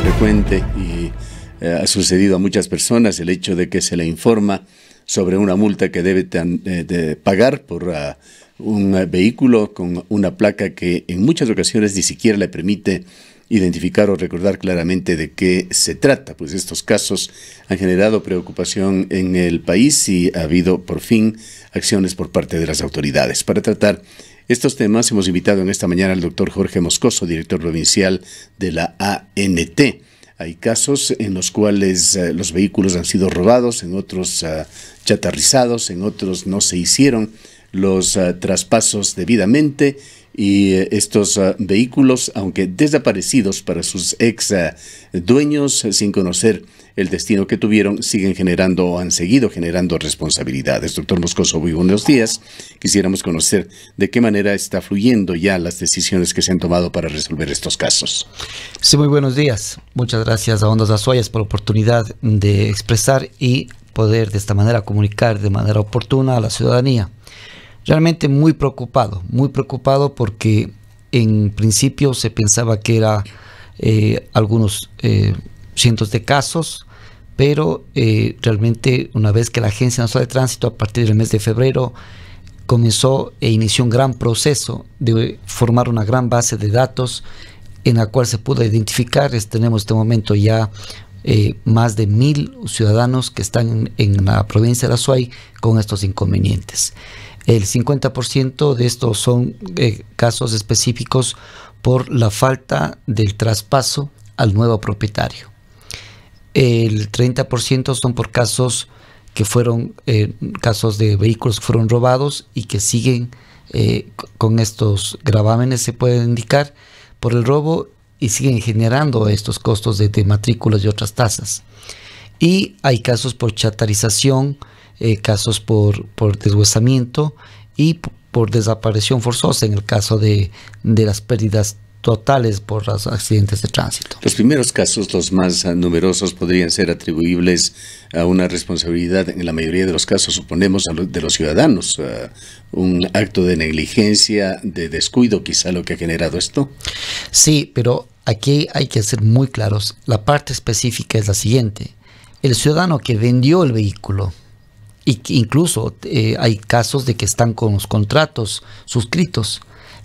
frecuente y eh, ha sucedido a muchas personas el hecho de que se le informa sobre una multa que debe eh, de pagar por ah, un vehículo con una placa que en muchas ocasiones ni siquiera le permite identificar o recordar claramente de qué se trata, pues estos casos han generado preocupación en el país y ha habido por fin acciones por parte de las autoridades para tratar estos temas hemos invitado en esta mañana al doctor Jorge Moscoso, director provincial de la ANT. Hay casos en los cuales eh, los vehículos han sido robados, en otros eh, chatarrizados, en otros no se hicieron los eh, traspasos debidamente y estos vehículos, aunque desaparecidos para sus ex dueños, sin conocer el destino que tuvieron, siguen generando o han seguido generando responsabilidades. Doctor Moscoso, muy buenos días. Quisiéramos conocer de qué manera está fluyendo ya las decisiones que se han tomado para resolver estos casos. Sí, muy buenos días. Muchas gracias a Ondas Azuayas por la oportunidad de expresar y poder de esta manera comunicar de manera oportuna a la ciudadanía. Realmente muy preocupado, muy preocupado porque en principio se pensaba que era eh, algunos eh, cientos de casos, pero eh, realmente una vez que la Agencia Nacional de Tránsito a partir del mes de febrero comenzó e inició un gran proceso de formar una gran base de datos en la cual se pudo identificar, tenemos en este momento ya eh, más de mil ciudadanos que están en, la provincia de Azuay con estos inconvenientes. El 50% de estos son eh, casos específicos por la falta del traspaso al nuevo propietario el 30% son por casos que fueron eh, casos de vehículos que fueron robados y que siguen eh, con estos gravámenes, se puede indicar, por el robo y siguen generando estos costos de, matrículas y otras tasas. Y hay casos por chatarización, eh, casos por, por deshuesamiento y por desaparición forzosa en el caso de, de las pérdidas totales por los accidentes de tránsito. Los primeros casos, los más numerosos, podrían ser atribuibles a una responsabilidad, en la mayoría de los casos, suponemos, de los ciudadanos, un acto de negligencia, de descuido, quizá lo que ha generado esto. Sí, pero aquí hay que ser muy claros. La parte específica es la siguiente. El ciudadano que vendió el vehículo, y incluso eh, hay casos de que están con los contratos suscritos,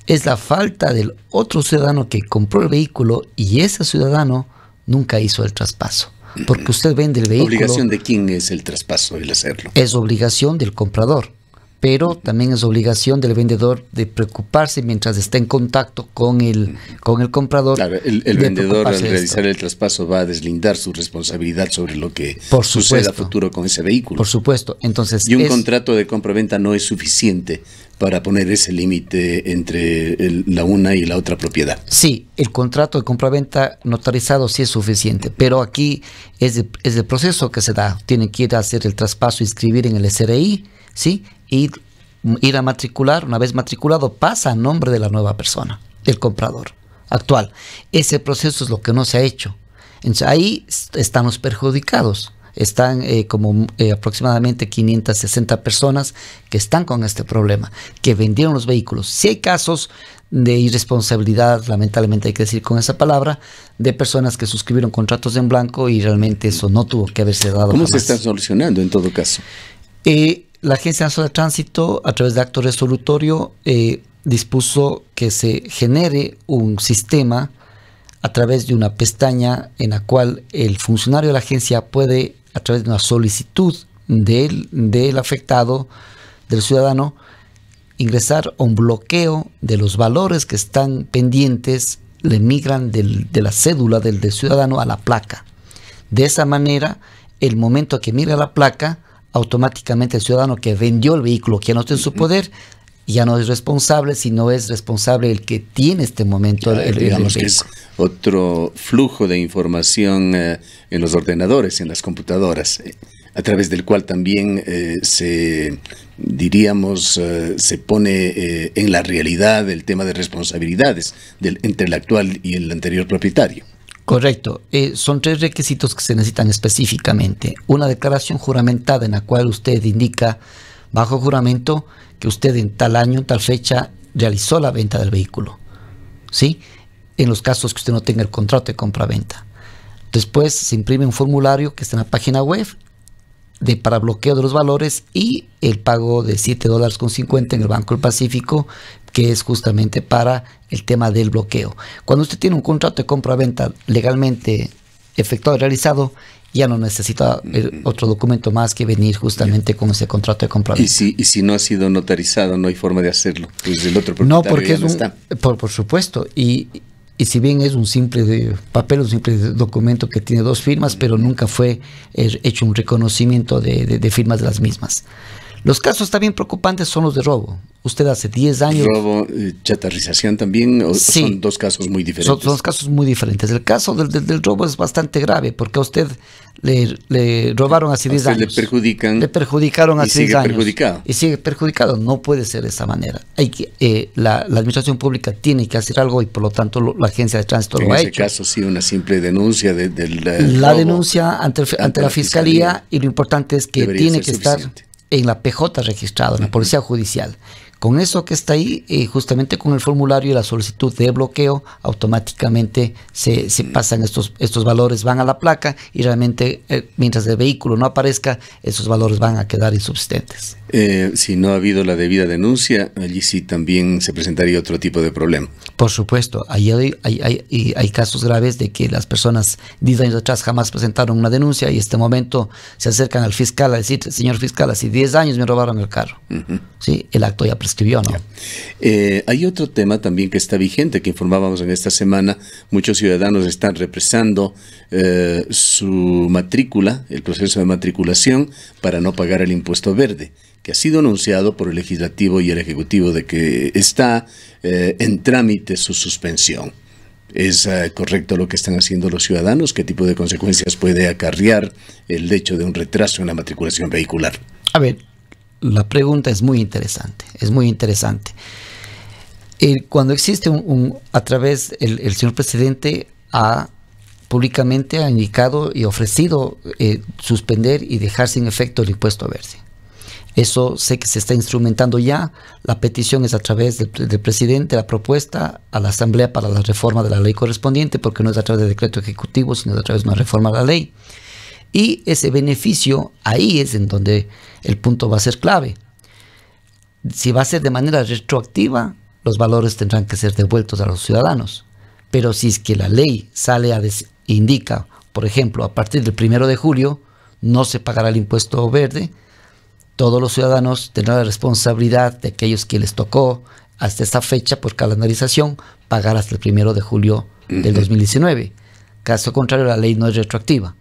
es la falta del otro ciudadano que compró el vehículo y ese ciudadano nunca hizo el traspaso. Porque usted vende el vehículo. ¿Obligación de quién es el traspaso, el hacerlo? Es obligación del comprador pero también es obligación del vendedor de preocuparse mientras está en contacto con el, con el comprador. Claro, el, vendedor al realizar el traspaso va a deslindar su responsabilidad sobre lo que Por suceda a futuro con ese vehículo. Por supuesto. Entonces, y un contrato de compraventa no es suficiente para poner ese límite entre la una y la otra propiedad. Sí, el contrato de compraventa notarizado sí es suficiente, pero aquí es, es el proceso que se da. Tienen que ir a hacer el traspaso, inscribir en el SRI, ¿sí? ir a matricular, una vez matriculado, pasa a nombre de la nueva persona, el comprador actual. Ese proceso es lo que no se ha hecho. Entonces, ahí estamos perjudicados. Están eh, como eh, aproximadamente 560 personas que están con este problema, que vendieron los vehículos. Si hay casos de irresponsabilidad, lamentablemente hay que decir con esa palabra, de personas que suscribieron contratos en blanco y realmente eso no tuvo que haberse dado. ¿Cómo se está solucionando en todo caso? Eh, la Agencia Nacional de Tránsito, a través de acto resolutorio, eh, dispuso que se genere un sistema a través de una pestaña en la cual el funcionario de la agencia puede, a través de una solicitud del, del afectado, del ciudadano, ingresar a un bloqueo de los valores que están pendientes, le migran de la cédula del, ciudadano a la placa. De esa manera, el momento que migra la placa, automáticamente el ciudadano que vendió el vehículo que no está en su poder ya no es responsable, sino es responsable el que tiene este momento el, vehículo. es otro flujo de información eh, en los ordenadores, en las computadoras, eh, a través del cual también eh, se diríamos se pone en la realidad el tema de responsabilidades del, entre el actual y el anterior propietario. Correcto. Eh, son tres requisitos que se necesitan específicamente. Una declaración juramentada en la cual usted indica bajo juramento que usted en tal año, en tal fecha, realizó la venta del vehículo. ¿Sí? En los casos que usted no tenga el contrato de compra-venta. Después se imprime un formulario que está en la página web de para bloqueo de los valores y el pago de 7 dólares con 50 en el Banco del Pacífico que es justamente para el tema del bloqueo. Cuando usted tiene un contrato de compra-venta legalmente efectuado y realizado, ya no necesita eh, otro documento más que venir justamente con ese contrato de compra. Y si, y si no ha sido notarizado, no hay forma de hacerlo. Pues el otro no, porque es no está. Por, por supuesto. Y, si bien es un simple papel, un simple documento que tiene dos firmas, pero nunca fue eh, hecho un reconocimiento de, firmas de las mismas. Los casos también preocupantes son los de robo usted hace 10 años. Robo, chatarrización también, sí, son dos casos muy diferentes. Son, dos casos muy diferentes. El caso del, del, robo es bastante grave porque a usted le, le robaron hace 10 años. Le perjudican. Le perjudicaron hace 10 años. Perjudicado. Y sigue perjudicado. No puede ser de esa manera. Hay que, eh, la, administración pública tiene que hacer algo y por lo tanto la agencia de tránsito lo ha hecho. En ese caso, sí, una simple denuncia del. Eh, la denuncia ante, ante, la, fiscalía, y lo importante es que tiene que estar en la PJ registrada, en la Policía Judicial. Con eso que está ahí, eh, justamente con el formulario y la solicitud de bloqueo, automáticamente se, mm. pasan estos, estos valores, van a la placa y realmente eh, mientras el vehículo no aparezca, esos valores van a quedar insubsistentes. Eh, si no ha habido la debida denuncia, allí sí también se presentaría otro tipo de problema. Por supuesto, ahí hay, casos graves de que las personas 10 años atrás jamás presentaron una denuncia y en este momento se acercan al fiscal a decir, señor fiscal, así 10 años me robaron el carro. El acto ya escribió ¿no? Eh, hay otro tema también que está vigente, que informábamos en esta semana. Muchos ciudadanos están represando eh, su matrícula, el proceso de matriculación, para no pagar el impuesto verde que ha sido anunciado por el legislativo y el ejecutivo de que está eh, en trámite su suspensión. ¿Es correcto lo que están haciendo los ciudadanos? ¿Qué tipo de consecuencias puede acarrear el hecho de un retraso en la matriculación vehicular? A ver, la pregunta es muy interesante, es muy interesante. cuando existe un, a través, el, señor presidente ha públicamente ha indicado y ofrecido eh, suspender y dejar sin efecto el impuesto a verde. Eso sé que se está instrumentando ya. La petición es a través del, presidente, la propuesta a la Asamblea para la reforma de la ley correspondiente, porque no es a través del decreto ejecutivo, sino a través de una reforma a la ley. Y ese beneficio, ahí es en donde el punto va a ser clave. Si va a ser de manera retroactiva, los valores tendrán que ser devueltos a los ciudadanos. Pero si es que la ley sale a indica, por ejemplo, a partir del primero de julio no se pagará el impuesto verde, todos los ciudadanos tendrán la responsabilidad de aquellos que les tocó hasta esa fecha por calendarización pagar hasta el primero de julio del 2019. Caso contrario, la ley no es retroactiva.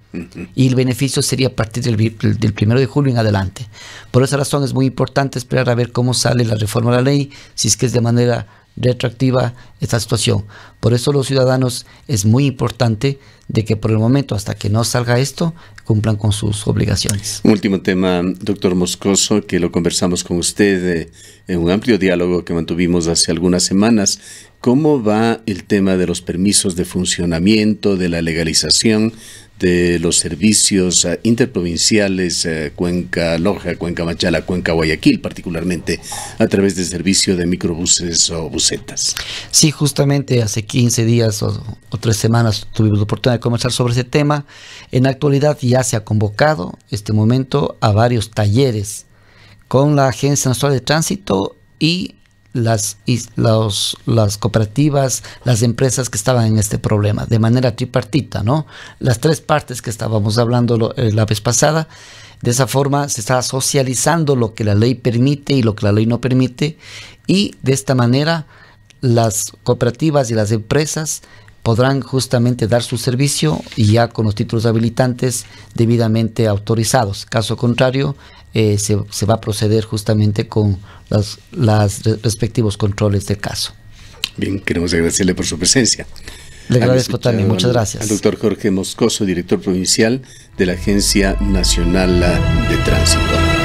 Y el beneficio sería a partir del, del primero de julio en adelante. Por esa razón es muy importante esperar a ver cómo sale la reforma de la ley, si es que es de manera retroactiva esta situación. Por eso los ciudadanos es muy importante de que por el momento, hasta que no salga esto, cumplan con sus obligaciones. Un último tema, doctor Moscoso, que lo conversamos con usted eh, en un amplio diálogo que mantuvimos hace algunas semanas. ¿Cómo va el tema de los permisos de funcionamiento, de la legalización de los servicios eh, interprovinciales eh, Cuenca Loja, Cuenca Machala, Cuenca Guayaquil, particularmente a través del servicio de microbuses o busetas. Sí, justamente hace 15 días o, tres semanas tuvimos la oportunidad de conversar sobre ese tema. En la actualidad ya se ha convocado este momento a varios talleres con la Agencia Nacional de Tránsito y las, las cooperativas, las empresas que estaban en este problema, de manera tripartita, ¿no? Las tres partes que estábamos hablando eh, la vez pasada, de esa forma se está socializando lo que la ley permite y lo que la ley no permite, y de esta manera las cooperativas y las empresas podrán justamente dar su servicio y ya con los títulos habilitantes debidamente autorizados. Caso contrario, eh, se, va a proceder justamente con los respectivos controles del caso. Bien, queremos agradecerle por su presencia. Le agradezco también, muchas gracias. Al doctor Jorge Moscoso, director provincial de la Agencia Nacional de Tránsito.